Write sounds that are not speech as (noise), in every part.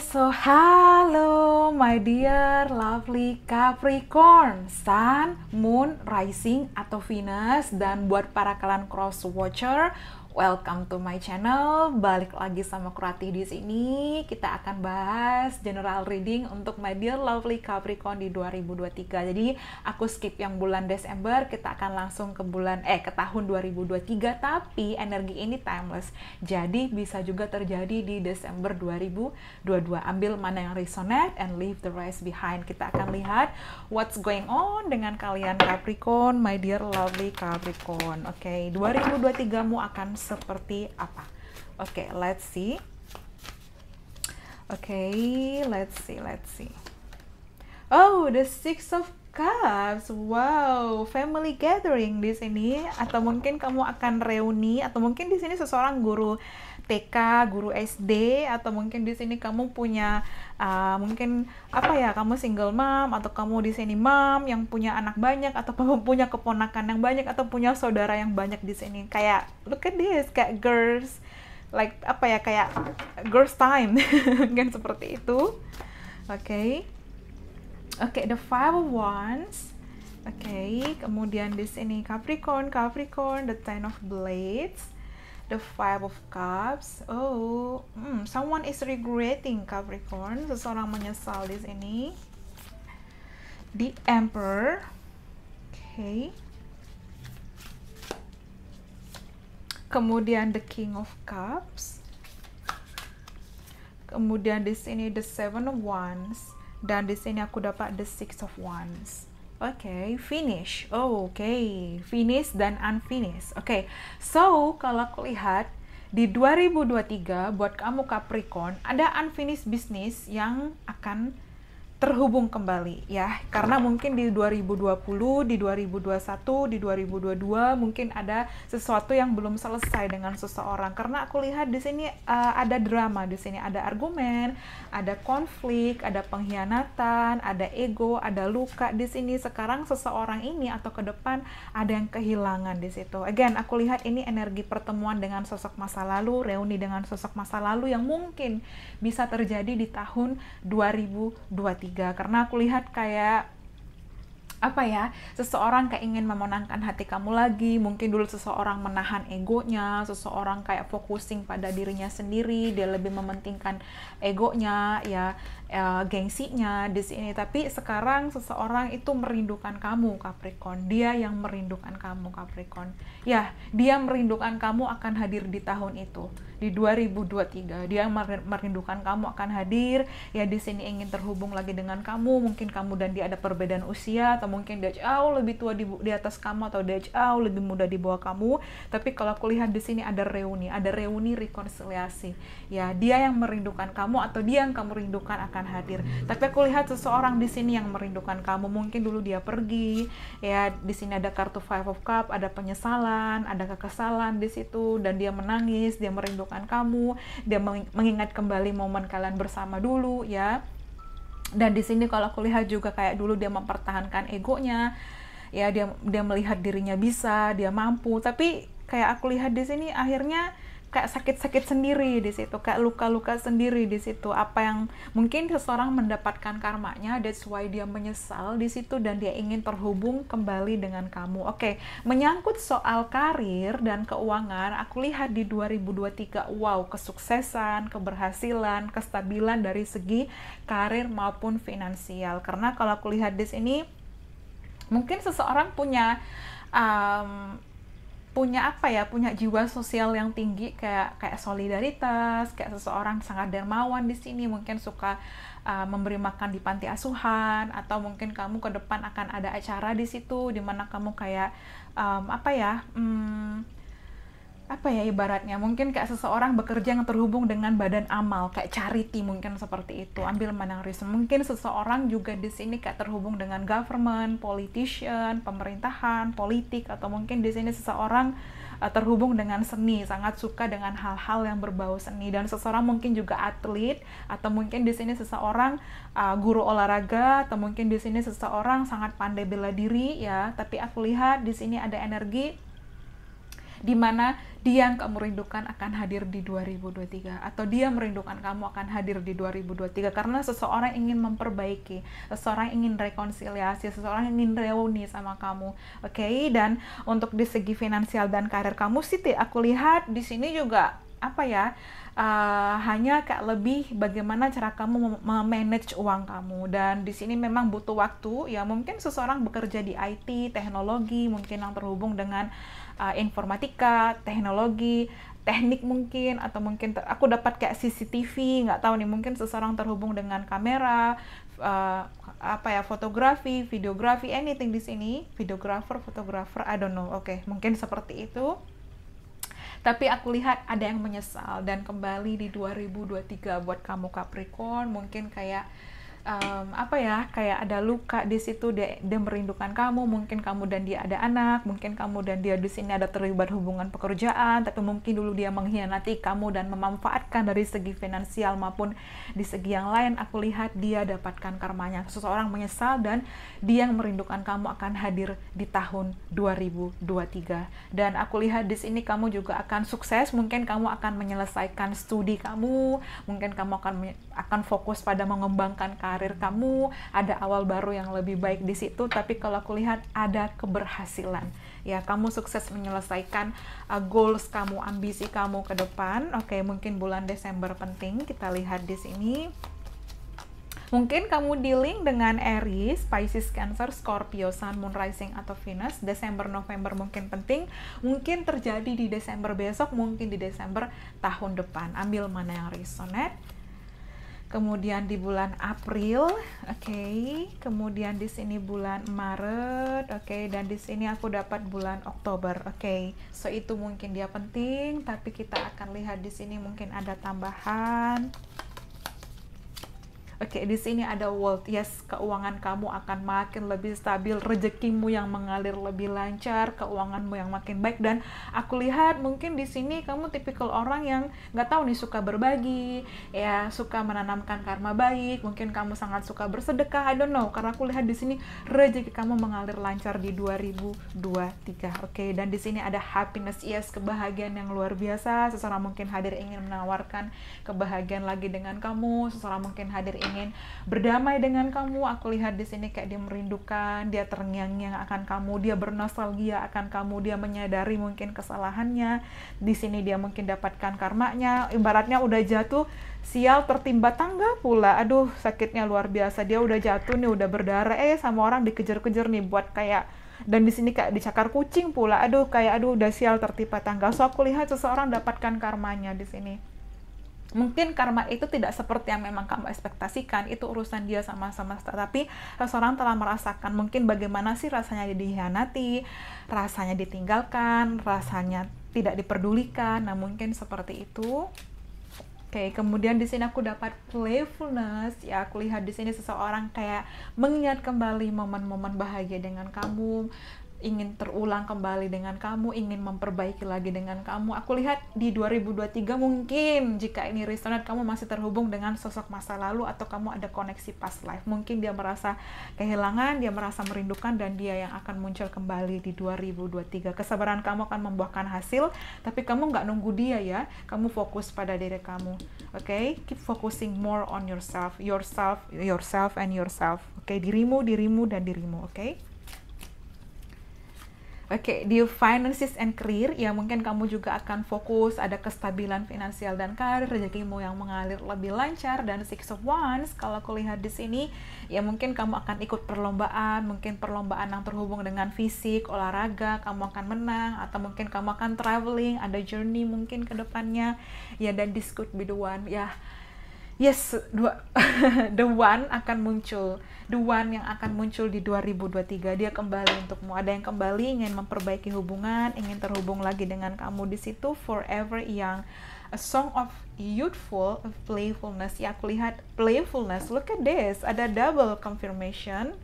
so hello my dear lovely Capricorn, Sun, Moon, Rising atau Venus dan buat para kalian cross watcher Welcome to my channel. Balik lagi sama Kurati di sini. Kita akan bahas general reading untuk my dear lovely Capricorn di 2023. Jadi, aku skip yang bulan Desember, kita akan langsung ke bulan eh ke tahun 2023, tapi energi ini timeless. Jadi, bisa juga terjadi di Desember 2022. Ambil mana yang resonate and leave the rest behind. Kita akan lihat what's going on dengan kalian Capricorn, my dear lovely Capricorn. Oke, okay, 2023 mu akan seperti apa. Oke, okay, let's see. Oke, okay, let's see, let's see. Oh, the six of cups. Wow, family gathering di sini atau mungkin kamu akan reuni atau mungkin di sini seseorang guru TK, guru SD, atau mungkin di sini kamu punya uh, mungkin apa ya, kamu single mom atau kamu di sini mom yang punya anak banyak atau kamu (laughs) punya keponakan yang banyak atau punya saudara yang banyak di sini. Kayak look at this, kayak girls like apa ya kayak girls time (laughs) mungkin seperti itu. Oke. Okay. Oke, okay, the five of wands. Oke, okay, kemudian di sini Capricorn, Capricorn, the ten of blades the five of cups oh hmm, someone is regretting Capricorn seseorang menyesal di sini the emperor okay kemudian the king of cups kemudian di sini the seven of wands dan di sini aku dapat the six of wands okay, finish. Oh, oke, okay. finish dan unfinished. Oke, okay. so kalau aku lihat di 2023 buat kamu Capricorn ada unfinished business yang akan terhubung kembali ya karena mungkin di 2020, di 2021, di 2022 mungkin ada sesuatu yang belum selesai dengan seseorang karena aku lihat di sini uh, ada drama di sini ada argumen, ada konflik, ada pengkhianatan, ada ego, ada luka di sini sekarang seseorang ini atau ke depan ada yang kehilangan di situ. Again, aku lihat ini energi pertemuan dengan sosok masa lalu, reuni dengan sosok masa lalu yang mungkin bisa terjadi di tahun 2023 karena aku lihat kayak apa ya seseorang kayak ingin memenangkan hati kamu lagi mungkin dulu seseorang menahan egonya seseorang kayak focusing pada dirinya sendiri dia lebih mementingkan egonya ya uh, gengsinya di sini tapi sekarang seseorang itu merindukan kamu Capricorn dia yang merindukan kamu Capricorn ya dia merindukan kamu akan hadir di tahun itu di 2023 dia merindukan kamu akan hadir ya di sini ingin terhubung lagi dengan kamu mungkin kamu dan dia ada perbedaan usia atau mungkin di lebih tua di, di atas kamu atau di lebih muda di bawah kamu tapi kalau aku lihat di sini ada reuni ada reuni rekonsiliasi ya dia yang merindukan kamu atau dia yang kamu rindukan akan hadir tapi aku lihat seseorang di sini yang merindukan kamu mungkin dulu dia pergi ya di sini ada kartu five of cup ada penyesalan ada kekesalan di situ dan dia menangis dia merindukan kamu dia mengingat kembali momen kalian bersama dulu ya dan di sini kalau aku lihat juga kayak dulu dia mempertahankan egonya ya dia dia melihat dirinya bisa dia mampu tapi kayak aku lihat di sini akhirnya kayak sakit-sakit sendiri di situ, kayak luka-luka sendiri di situ. Apa yang mungkin seseorang mendapatkan karmanya, that's why dia menyesal di situ dan dia ingin terhubung kembali dengan kamu. Oke, okay. menyangkut soal karir dan keuangan, aku lihat di 2023, wow, kesuksesan, keberhasilan, kestabilan dari segi karir maupun finansial. Karena kalau aku lihat di sini, mungkin seseorang punya um, punya apa ya punya jiwa sosial yang tinggi kayak kayak solidaritas kayak seseorang sangat dermawan di sini mungkin suka uh, memberi makan di panti asuhan atau mungkin kamu ke depan akan ada acara di situ di mana kamu kayak um, apa ya um, apa ya ibaratnya mungkin kayak seseorang bekerja yang terhubung dengan badan amal kayak charity mungkin seperti itu iya. ambil manangrism mungkin seseorang juga di sini kayak terhubung dengan government politician pemerintahan politik atau mungkin di sini seseorang uh, terhubung dengan seni sangat suka dengan hal-hal yang berbau seni dan seseorang mungkin juga atlet atau mungkin di sini seseorang uh, guru olahraga atau mungkin di sini seseorang sangat pandai bela diri ya tapi aku lihat di sini ada energi di mana dia yang kamu rindukan akan hadir di 2023 atau dia merindukan kamu akan hadir di 2023 karena seseorang ingin memperbaiki, seseorang ingin rekonsiliasi, seseorang ingin reuni sama kamu. Oke, okay? dan untuk di segi finansial dan karir kamu sih aku lihat di sini juga apa ya uh, hanya kayak lebih bagaimana cara kamu memanage uang kamu dan di sini memang butuh waktu ya mungkin seseorang bekerja di IT teknologi mungkin yang terhubung dengan uh, informatika teknologi teknik mungkin atau mungkin aku dapat kayak CCTV nggak tahu nih mungkin seseorang terhubung dengan kamera uh, apa ya fotografi videografi anything di sini videographer fotografer I don't know oke okay, mungkin seperti itu tapi aku lihat ada yang menyesal dan kembali di 2023 buat kamu Capricorn mungkin kayak um, apa ya kayak ada luka di situ dia, dia merindukan kamu mungkin kamu dan dia ada anak mungkin kamu dan dia di sini ada terlibat hubungan pekerjaan tapi mungkin dulu dia mengkhianati kamu dan memanfaatkan dari segi finansial maupun di segi yang lain aku lihat dia dapatkan karmanya seseorang menyesal dan dia yang merindukan kamu akan hadir di tahun 2023 dan aku lihat di sini kamu juga akan sukses mungkin kamu akan menyelesaikan studi kamu mungkin kamu akan akan fokus pada mengembangkan karir karir kamu, ada awal baru yang lebih baik di situ, tapi kalau aku lihat ada keberhasilan. Ya, kamu sukses menyelesaikan uh, goals kamu, ambisi kamu ke depan. Oke, mungkin bulan Desember penting kita lihat di sini. Mungkin kamu dealing dengan Aries, Pisces, Cancer, Scorpio, Sun, Moon, Rising, atau Venus. Desember, November mungkin penting. Mungkin terjadi di Desember besok, mungkin di Desember tahun depan. Ambil mana yang resonate kemudian di bulan April, oke, okay. kemudian di sini bulan Maret, oke, okay. dan di sini aku dapat bulan Oktober, oke. Okay. So itu mungkin dia penting, tapi kita akan lihat di sini mungkin ada tambahan. Oke, okay, di sini ada world. Yes, keuangan kamu akan makin lebih stabil, rezekimu yang mengalir lebih lancar, keuanganmu yang makin baik dan aku lihat mungkin di sini kamu tipikal orang yang nggak tahu nih suka berbagi, ya suka menanamkan karma baik. Mungkin kamu sangat suka bersedekah. I don't know. Karena aku lihat di sini rezeki kamu mengalir lancar di 2023. Oke, okay? dan di sini ada happiness. Yes, kebahagiaan yang luar biasa. Seseorang mungkin hadir ingin menawarkan kebahagiaan lagi dengan kamu. Seseorang mungkin hadir ingin ingin berdamai dengan kamu aku lihat di sini kayak dia merindukan dia terngiang-ngiang akan kamu dia bernostalgia akan kamu dia menyadari mungkin kesalahannya di sini dia mungkin dapatkan karmanya ibaratnya udah jatuh sial tertimba tangga pula aduh sakitnya luar biasa dia udah jatuh nih udah berdarah eh sama orang dikejar-kejar nih buat kayak dan di sini kayak dicakar kucing pula aduh kayak aduh udah sial tertimpa tangga so aku lihat seseorang dapatkan karmanya di sini mungkin karma itu tidak seperti yang memang kamu ekspektasikan itu urusan dia sama sama tapi seseorang telah merasakan mungkin bagaimana sih rasanya dikhianati, rasanya ditinggalkan rasanya tidak diperdulikan nah mungkin seperti itu Oke, okay, kemudian di sini aku dapat playfulness. Ya, aku lihat di sini seseorang kayak mengingat kembali momen-momen bahagia dengan kamu ingin terulang kembali dengan kamu, ingin memperbaiki lagi dengan kamu. Aku lihat di 2023 mungkin jika ini resonate kamu masih terhubung dengan sosok masa lalu atau kamu ada koneksi past life. Mungkin dia merasa kehilangan, dia merasa merindukan dan dia yang akan muncul kembali di 2023. Kesabaran kamu akan membuahkan hasil, tapi kamu nggak nunggu dia ya. Kamu fokus pada diri kamu. Oke, okay? keep focusing more on yourself, yourself, yourself and yourself. Oke, okay? dirimu, dirimu dan dirimu, oke? Okay? Oke, okay, di finances and career ya mungkin kamu juga akan fokus ada kestabilan finansial dan karir, rezekimu yang mengalir lebih lancar dan six of wands kalau aku di sini ya mungkin kamu akan ikut perlombaan, mungkin perlombaan yang terhubung dengan fisik, olahraga, kamu akan menang atau mungkin kamu akan traveling, ada journey mungkin ke depannya. Ya dan this could be the one ya. Yeah yes dua (laughs) the one akan muncul the one yang akan muncul di 2023 dia kembali untukmu ada yang kembali ingin memperbaiki hubungan ingin terhubung lagi dengan kamu di situ forever yang a song of youthful playfulness ya aku lihat playfulness look at this ada double confirmation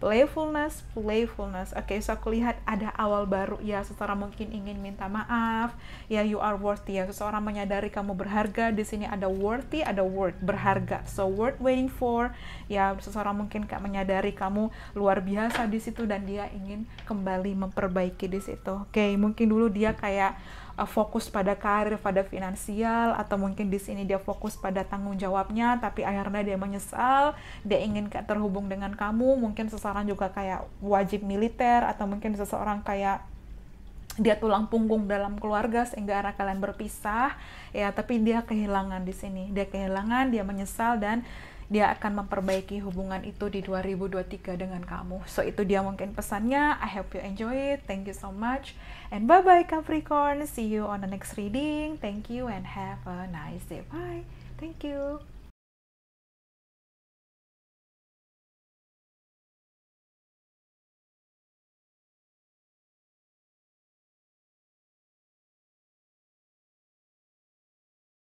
playfulness, playfulness. Oke, okay, so aku lihat ada awal baru ya, seseorang mungkin ingin minta maaf, ya you are worthy ya, seseorang menyadari kamu berharga, di sini ada worthy, ada worth, berharga. So worth waiting for, ya seseorang mungkin kayak menyadari kamu luar biasa di situ dan dia ingin kembali memperbaiki di situ. Oke, okay, mungkin dulu dia kayak Uh, fokus pada karir, pada finansial, atau mungkin di sini dia fokus pada tanggung jawabnya, tapi akhirnya dia menyesal, dia ingin terhubung dengan kamu, mungkin seseorang juga kayak wajib militer, atau mungkin seseorang kayak dia tulang punggung dalam keluarga sehingga arah kalian berpisah ya tapi dia kehilangan di sini dia kehilangan dia menyesal dan dia akan memperbaiki hubungan itu di 2023 dengan kamu. So itu dia mungkin pesannya. I hope you enjoy it. Thank you so much. And bye-bye Capricorn. See you on the next reading. Thank you and have a nice day. Bye. Thank you.